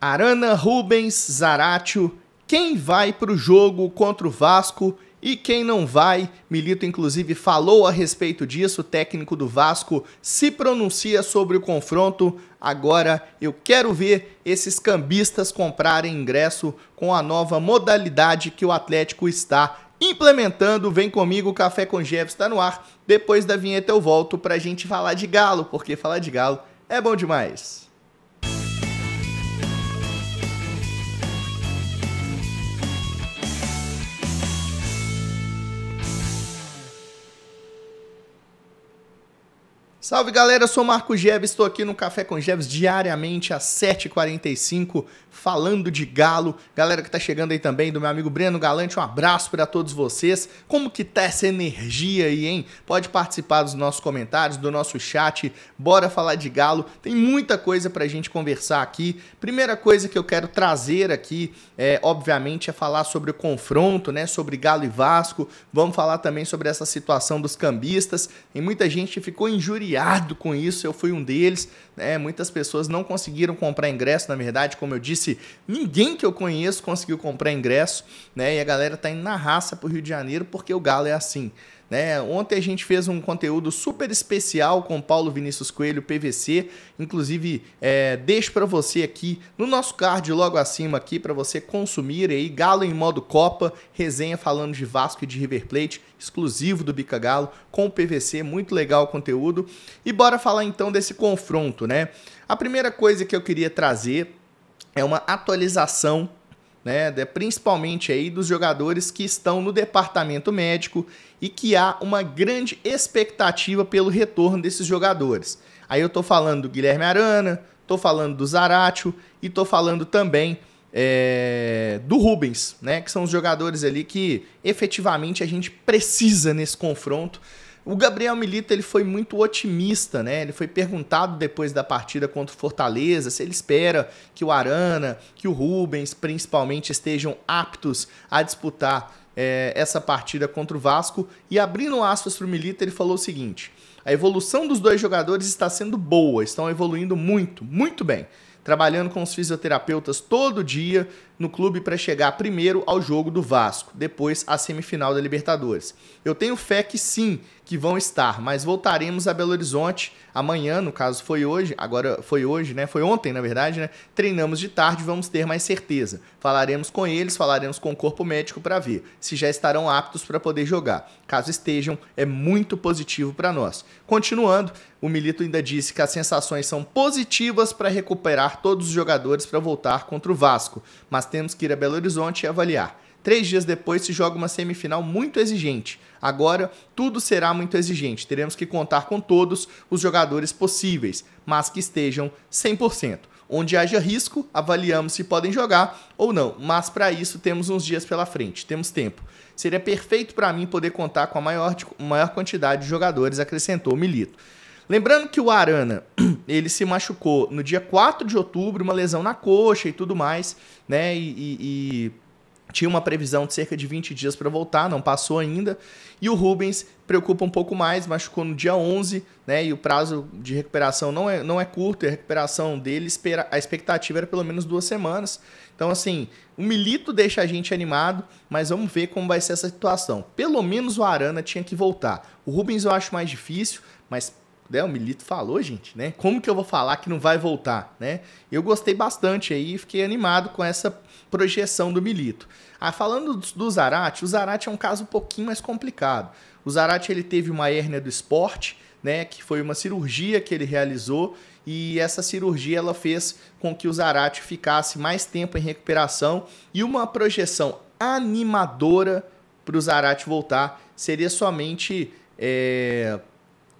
Arana Rubens Zaratio, quem vai para o jogo contra o Vasco e quem não vai, Milito inclusive falou a respeito disso, o técnico do Vasco se pronuncia sobre o confronto. Agora eu quero ver esses cambistas comprarem ingresso com a nova modalidade que o Atlético está implementando. Vem comigo, o Café com Jeff está no ar. Depois da vinheta eu volto para a gente falar de galo, porque falar de galo é bom demais. Salve galera, eu sou Marco Jeves, estou aqui no Café com Jeves diariamente às 7h45, falando de galo. Galera que está chegando aí também, do meu amigo Breno Galante, um abraço para todos vocês. Como que tá essa energia aí, hein? Pode participar dos nossos comentários, do nosso chat, bora falar de galo. Tem muita coisa para a gente conversar aqui. Primeira coisa que eu quero trazer aqui, é, obviamente, é falar sobre o confronto, né? Sobre galo e Vasco. Vamos falar também sobre essa situação dos cambistas. Tem muita gente que ficou injuriada com isso, eu fui um deles. Né? Muitas pessoas não conseguiram comprar ingresso, na verdade, como eu disse, ninguém que eu conheço conseguiu comprar ingresso, né? E a galera tá indo na raça pro Rio de Janeiro porque o Galo é assim. Né? Ontem a gente fez um conteúdo super especial com Paulo Vinícius Coelho, PVC. Inclusive, é, deixo para você aqui no nosso card logo acima aqui para você consumir aí Galo em modo Copa, resenha falando de Vasco e de River Plate, exclusivo do Bica Galo com o PVC, muito legal o conteúdo. E bora falar então desse confronto, né? A primeira coisa que eu queria trazer é uma atualização né, principalmente aí dos jogadores que estão no departamento médico e que há uma grande expectativa pelo retorno desses jogadores. Aí eu tô falando do Guilherme Arana, tô falando do Zaratio e tô falando também é, do Rubens, né, que são os jogadores ali que efetivamente a gente precisa nesse confronto o Gabriel Milita ele foi muito otimista, né? Ele foi perguntado depois da partida contra o Fortaleza se ele espera que o Arana, que o Rubens, principalmente, estejam aptos a disputar é, essa partida contra o Vasco. E abrindo aspas para o Milita, ele falou o seguinte: a evolução dos dois jogadores está sendo boa, estão evoluindo muito, muito bem trabalhando com os fisioterapeutas todo dia, no clube para chegar primeiro ao jogo do Vasco, depois à semifinal da Libertadores. Eu tenho fé que sim, que vão estar, mas voltaremos a Belo Horizonte amanhã, no caso foi hoje, agora foi hoje, né? Foi ontem, na verdade, né? Treinamos de tarde, vamos ter mais certeza. Falaremos com eles, falaremos com o corpo médico para ver se já estarão aptos para poder jogar. Caso estejam, é muito positivo para nós. Continuando, o Milito ainda disse que as sensações são positivas para recuperar todos os jogadores para voltar contra o Vasco, mas temos que ir a Belo Horizonte e avaliar. Três dias depois se joga uma semifinal muito exigente. Agora tudo será muito exigente. Teremos que contar com todos os jogadores possíveis, mas que estejam 100%. Onde haja risco, avaliamos se podem jogar ou não, mas para isso temos uns dias pela frente, temos tempo. Seria perfeito para mim poder contar com a maior, maior quantidade de jogadores, acrescentou Milito. Lembrando que o Arana, ele se machucou no dia 4 de outubro, uma lesão na coxa e tudo mais, né? E, e, e tinha uma previsão de cerca de 20 dias para voltar, não passou ainda. E o Rubens preocupa um pouco mais, machucou no dia 11, né? E o prazo de recuperação não é, não é curto, a recuperação dele, espera, a expectativa era pelo menos duas semanas. Então, assim, o Milito deixa a gente animado, mas vamos ver como vai ser essa situação. Pelo menos o Arana tinha que voltar. O Rubens eu acho mais difícil, mas né, o Milito falou, gente, né? Como que eu vou falar que não vai voltar, né? Eu gostei bastante aí, fiquei animado com essa projeção do Milito. Ah, falando do Zarate, o Zarate é um caso um pouquinho mais complicado. O Zarate ele teve uma hérnia do esporte, né, que foi uma cirurgia que ele realizou e essa cirurgia ela fez com que o Zarate ficasse mais tempo em recuperação e uma projeção animadora para o Zarate voltar seria somente é,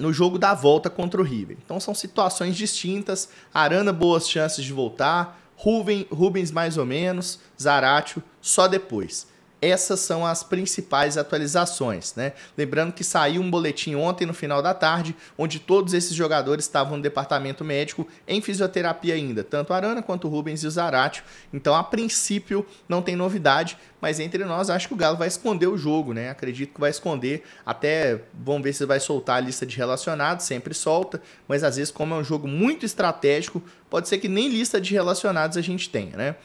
no jogo da volta contra o River. Então são situações distintas. Arana, boas chances de voltar. Rubens, Rubens mais ou menos. Zaratio, só depois essas são as principais atualizações. Né? Lembrando que saiu um boletim ontem no final da tarde, onde todos esses jogadores estavam no departamento médico em fisioterapia ainda, tanto Arana quanto Rubens e o Zarate. Então, a princípio, não tem novidade, mas entre nós, acho que o Galo vai esconder o jogo, né? Acredito que vai esconder. Até vamos ver se vai soltar a lista de relacionados, sempre solta, mas às vezes, como é um jogo muito estratégico, pode ser que nem lista de relacionados a gente tenha, né?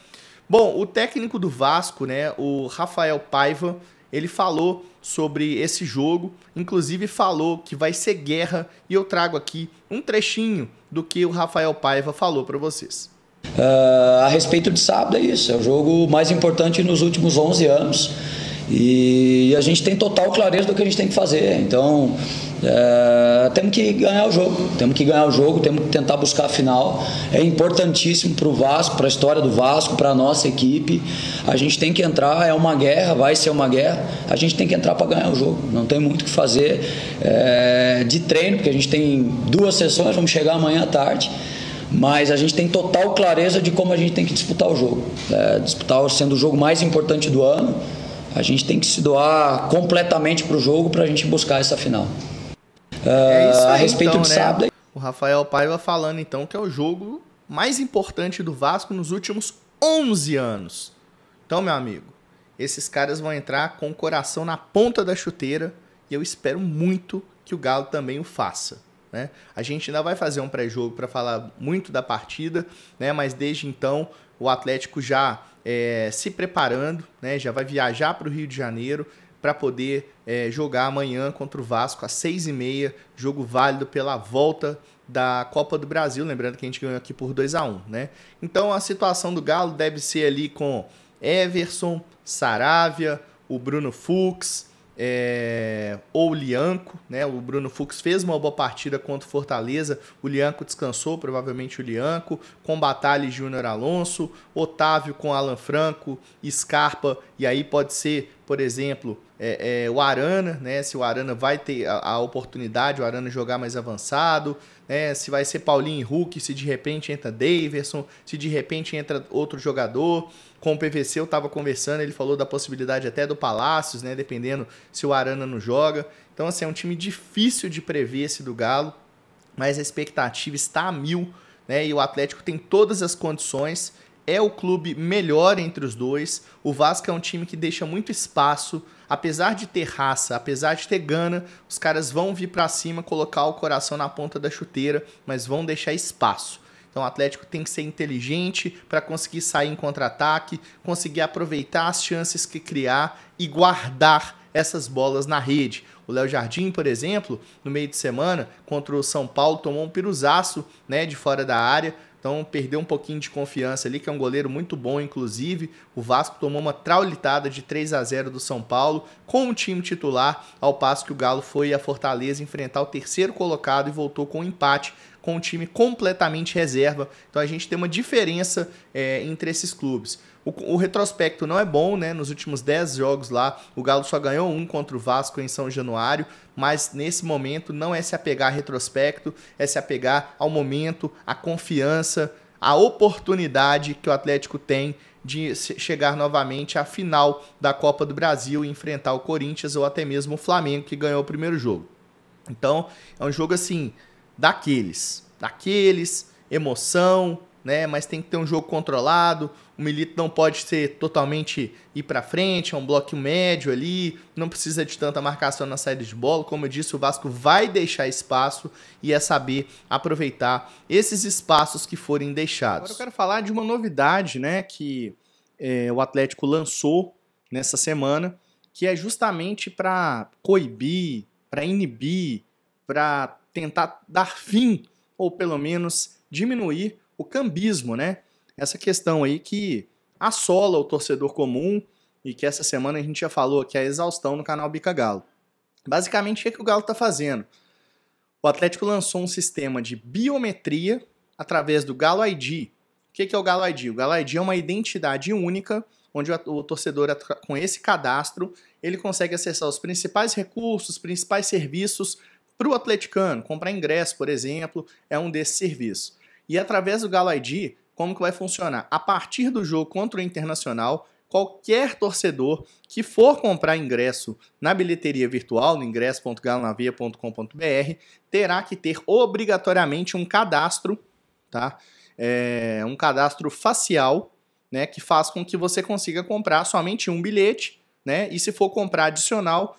Bom, o técnico do Vasco, né, o Rafael Paiva, ele falou sobre esse jogo, inclusive falou que vai ser guerra, e eu trago aqui um trechinho do que o Rafael Paiva falou para vocês. Uh, a respeito de sábado, é isso, é o jogo mais importante nos últimos 11 anos. E a gente tem total clareza do que a gente tem que fazer. Então, eh, temos que ganhar o jogo, temos que ganhar o jogo, temos que tentar buscar a final. É importantíssimo para o Vasco, para a história do Vasco, para a nossa equipe. A gente tem que entrar, é uma guerra, vai ser uma guerra. A gente tem que entrar para ganhar o jogo, não tem muito o que fazer é, de treino, porque a gente tem duas sessões, vamos chegar amanhã à tarde mas a gente tem total clareza de como a gente tem que disputar o jogo. É, disputar sendo o jogo mais importante do ano, a gente tem que se doar completamente para o jogo para a gente buscar essa final é isso ah, aí, a então, respeito então, né? sábado. O Rafael Paiva falando então que é o jogo mais importante do Vasco nos últimos 11 anos. Então, meu amigo, esses caras vão entrar com o coração na ponta da chuteira e eu espero muito que o Galo também o faça. Né? A gente ainda vai fazer um pré-jogo para falar muito da partida, né? mas desde então o Atlético já é, se preparando, né? já vai viajar para o Rio de Janeiro, para poder é, jogar amanhã contra o Vasco às seis e meia, jogo válido pela volta da Copa do Brasil, lembrando que a gente ganhou aqui por 2 a 1 um, né? Então a situação do Galo deve ser ali com Everson, Saravia, o Bruno Fux, é, ou Lianco, né? O Bruno Fux fez uma boa partida contra o Fortaleza, o Lianco descansou, provavelmente o Lianco, com Batalha e Júnior Alonso, Otávio com Alan Franco, Scarpa, e aí pode ser por exemplo, é, é, o Arana, né? Se o Arana vai ter a, a oportunidade, o Arana jogar mais avançado, né? Se vai ser Paulinho e Hulk, se de repente entra Daverson, se de repente entra outro jogador. Com o PVC eu estava conversando, ele falou da possibilidade até do Palácios, né? Dependendo se o Arana não joga. Então, assim, é um time difícil de prever esse do Galo, mas a expectativa está a mil, né? E o Atlético tem todas as condições é o clube melhor entre os dois. O Vasco é um time que deixa muito espaço, apesar de ter raça, apesar de ter gana, os caras vão vir para cima, colocar o coração na ponta da chuteira, mas vão deixar espaço. Então o Atlético tem que ser inteligente para conseguir sair em contra-ataque, conseguir aproveitar as chances que criar e guardar essas bolas na rede. O Léo Jardim, por exemplo, no meio de semana contra o São Paulo tomou um piruzaço, né, de fora da área, então perdeu um pouquinho de confiança ali, que é um goleiro muito bom, inclusive. O Vasco tomou uma traulitada de 3 a 0 do São Paulo com o time titular, ao passo que o Galo foi a Fortaleza enfrentar o terceiro colocado e voltou com um empate com o time completamente reserva. Então a gente tem uma diferença é, entre esses clubes. O, o, retrospecto não é bom, né? Nos últimos 10 jogos lá, o Galo só ganhou um contra o Vasco em São Januário, mas nesse momento não é se apegar a retrospecto, é se apegar ao momento, à confiança, à oportunidade que o Atlético tem de chegar novamente à final da Copa do Brasil e enfrentar o Corinthians ou até mesmo o Flamengo, que ganhou o primeiro jogo. Então, é um jogo assim, daqueles. Daqueles, emoção, né? Mas tem que ter um jogo controlado. O Milito não pode ser totalmente ir para frente, é um bloco médio ali, não precisa de tanta marcação na saída de bola. Como eu disse, o Vasco vai deixar espaço e é saber aproveitar esses espaços que forem deixados. Agora eu quero falar de uma novidade, né, que é, o Atlético lançou nessa semana, que é justamente para coibir, para inibir, para tentar dar fim ou pelo menos diminuir o cambismo, né? Essa questão aí que assola o torcedor comum e que essa semana a gente já falou que é a exaustão no canal Bica Galo. Basicamente, o que, é que o Galo está fazendo? O Atlético lançou um sistema de biometria através do Galo ID. O que, é, que é o Galo ID? O Galo ID é uma identidade única onde o torcedor, com esse cadastro, ele consegue acessar os principais recursos, principais serviços para o atleticano, comprar ingresso, por exemplo, é um desses serviços. E através do Galo ID, como que vai funcionar? A partir do jogo contra o Internacional, qualquer torcedor que for comprar ingresso na bilheteria virtual, no ingresso.galonavia.com.br, terá que ter obrigatoriamente um cadastro, tá? É, um cadastro facial, né, que faz com que você consiga comprar somente um bilhete, né? E se for comprar adicional,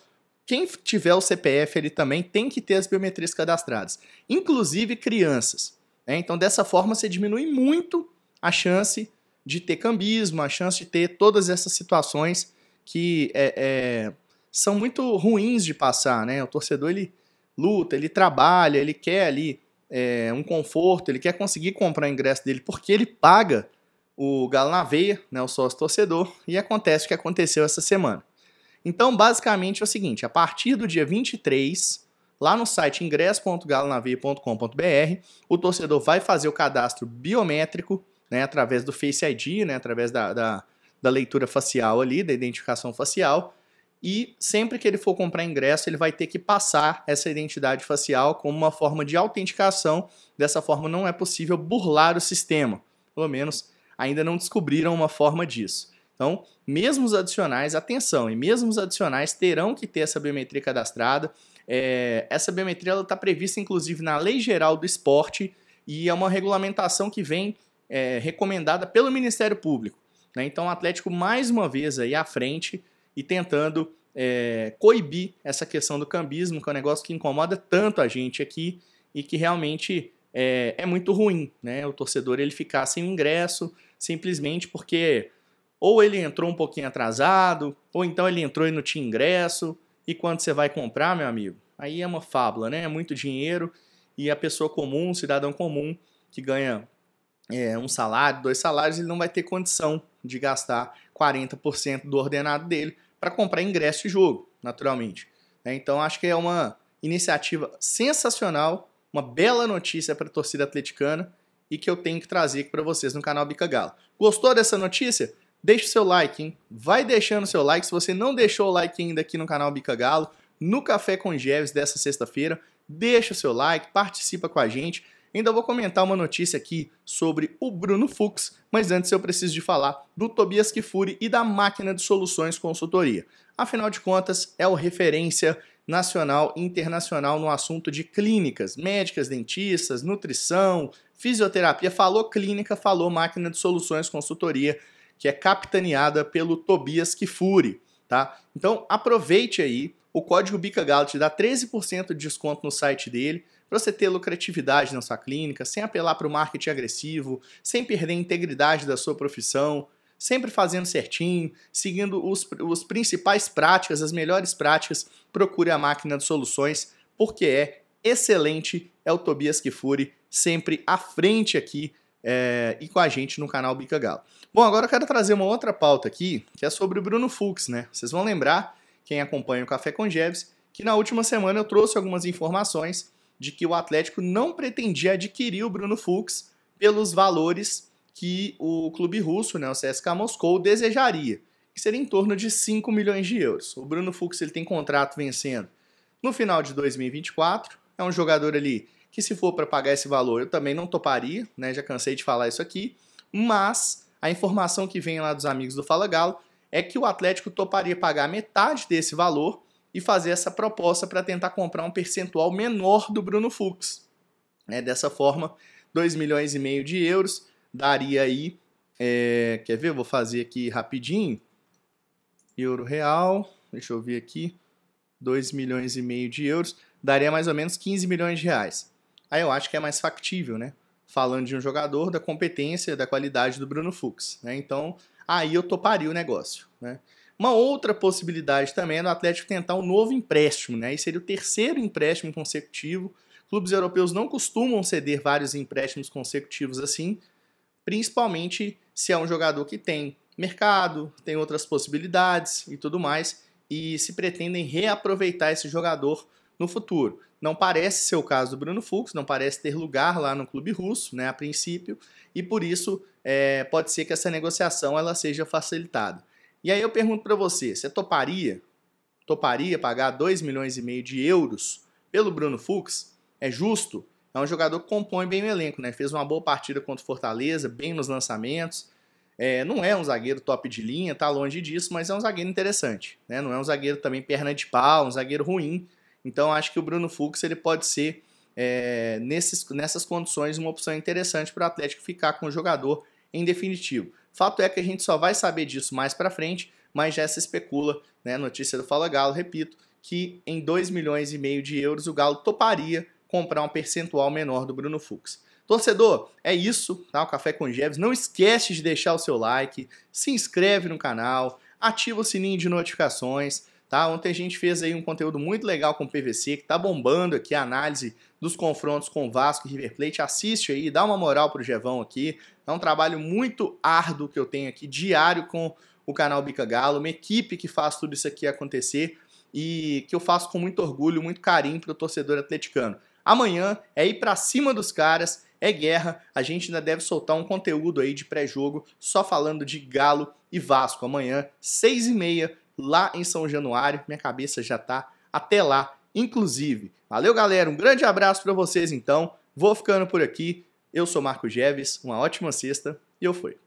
quem tiver o CPF ele também tem que ter as biometrias cadastradas, inclusive crianças. Né? Então, dessa forma, você diminui muito a chance de ter cambismo, a chance de ter todas essas situações que é, é, são muito ruins de passar. Né? O torcedor ele luta, ele trabalha, ele quer ali é, um conforto, ele quer conseguir comprar o ingresso dele porque ele paga o galo na veia, né, o sócio torcedor, e acontece o que aconteceu essa semana. Então, basicamente é o seguinte: a partir do dia 23, lá no site ingresso.galonaveia.com.br, o torcedor vai fazer o cadastro biométrico, né, através do Face ID, né, através da, da, da leitura facial ali, da identificação facial. E sempre que ele for comprar ingresso, ele vai ter que passar essa identidade facial como uma forma de autenticação. Dessa forma, não é possível burlar o sistema. Pelo menos ainda não descobriram uma forma disso. Então, mesmo os adicionais, atenção, e mesmo os adicionais terão que ter essa biometria cadastrada. É, essa biometria está prevista, inclusive, na Lei Geral do Esporte e é uma regulamentação que vem é, recomendada pelo Ministério Público. Né? Então, o Atlético, mais uma vez, aí à frente e tentando é, coibir essa questão do cambismo, que é um negócio que incomoda tanto a gente aqui e que realmente é, é muito ruim, né? O torcedor ele ficar sem ingresso simplesmente porque ou ele entrou um pouquinho atrasado, ou então ele entrou e não tinha ingresso. E quando você vai comprar, meu amigo, aí é uma fábula, né? É muito dinheiro e a pessoa comum, cidadão comum que ganha é, um salário, dois salários, ele não vai ter condição de gastar 40% do ordenado dele para comprar ingresso de jogo, naturalmente. É, então acho que é uma iniciativa sensacional, uma bela notícia para a torcida atleticana e que eu tenho que trazer aqui para vocês no canal Bica Galo. Gostou dessa notícia? deixe o seu like, hein? Vai deixando o seu like. Se você não deixou o like ainda aqui no canal Bica Galo, no Café com Jeves dessa sexta-feira, deixa o seu like, participa com a gente. Ainda vou comentar uma notícia aqui sobre o Bruno Fux, mas antes eu preciso de falar do Tobias Kifuri e da Máquina de Soluções Consultoria. Afinal de contas, é o referência nacional e internacional no assunto de clínicas, médicas, dentistas, nutrição, fisioterapia. Falou clínica, falou Máquina de Soluções Consultoria que é capitaneada pelo Tobias Kifuri, tá? Então aproveite aí, o código Bica Galo te dá 13% de desconto no site dele, para você ter lucratividade na sua clínica, sem apelar para o marketing agressivo, sem perder a integridade da sua profissão, sempre fazendo certinho, seguindo os, os principais práticas, as melhores práticas, procure a máquina de soluções, porque é excelente, é o Tobias Kifuri, sempre à frente aqui é, e com a gente no canal Bica Galo. Bom, agora eu quero trazer uma outra pauta aqui, que é sobre o Bruno Fux, né? Vocês vão lembrar, quem acompanha o Café com Jeves, que na última semana eu trouxe algumas informações de que o Atlético não pretendia adquirir o Bruno Fux pelos valores que o clube russo, né, o CSKA Moscou, desejaria, que seria em torno de 5 milhões de euros. O Bruno Fux ele tem contrato vencendo no final de 2024, é um jogador ali que se for para pagar esse valor, eu também não toparia, né? Já cansei de falar isso aqui, mas a informação que vem lá dos amigos do Fala Galo é que o Atlético toparia pagar metade desse valor e fazer essa proposta para tentar comprar um percentual menor do Bruno Fux. Né? Dessa forma, 2 milhões e meio de euros daria aí, é, quer ver? Vou fazer aqui rapidinho. Euro real, deixa eu ver aqui, 2 milhões e meio de euros, daria mais ou menos 15 milhões de reais. Aí eu acho que é mais factível, né? Falando de um jogador, da competência, da qualidade do Bruno Fux. Né? Então, aí eu toparia o negócio. Né? Uma outra possibilidade também é do Atlético tentar um novo empréstimo, né? E seria o terceiro empréstimo consecutivo. Clubes europeus não costumam ceder vários empréstimos consecutivos assim, principalmente se é um jogador que tem mercado, tem outras possibilidades e tudo mais, e se pretendem reaproveitar esse jogador no futuro. Não parece ser o caso do Bruno Fux, não parece ter lugar lá no clube russo, né, a princípio, e por isso é, pode ser que essa negociação ela seja facilitada. E aí eu pergunto para você, você toparia, toparia pagar 2 milhões e meio de euros pelo Bruno Fux? É justo? É um jogador que compõe bem o elenco, né? Fez uma boa partida contra o Fortaleza, bem nos lançamentos. É, não é um zagueiro top de linha, tá longe disso, mas é um zagueiro interessante. Né? Não é um zagueiro também perna de pau, um zagueiro ruim, então acho que o Bruno Fux ele pode ser é, nesses, nessas condições uma opção interessante para o Atlético ficar com o jogador em definitivo. Fato é que a gente só vai saber disso mais para frente, mas já se especula, né, notícia do Fala Galo, repito, que em 2 milhões e meio de euros o Galo toparia comprar um percentual menor do Bruno Fux. Torcedor, é isso, tá? O Café com Jeves. Não esquece de deixar o seu like, se inscreve no canal, ativa o sininho de notificações. Tá? Ontem a gente fez aí um conteúdo muito legal com o PVC, que tá bombando aqui a análise dos confrontos com Vasco e River Plate. Assiste aí, dá uma moral pro Gevão aqui. É um trabalho muito árduo que eu tenho aqui, diário com o canal Bica Galo, uma equipe que faz tudo isso aqui acontecer e que eu faço com muito orgulho, muito carinho pro torcedor atleticano. Amanhã é ir para cima dos caras, é guerra. A gente ainda deve soltar um conteúdo aí de pré-jogo só falando de Galo e Vasco. Amanhã, seis e meia, lá em São Januário. Minha cabeça já tá até lá, inclusive. Valeu, galera. Um grande abraço para vocês então. Vou ficando por aqui. Eu sou Marco Jeves. Uma ótima sexta e eu fui.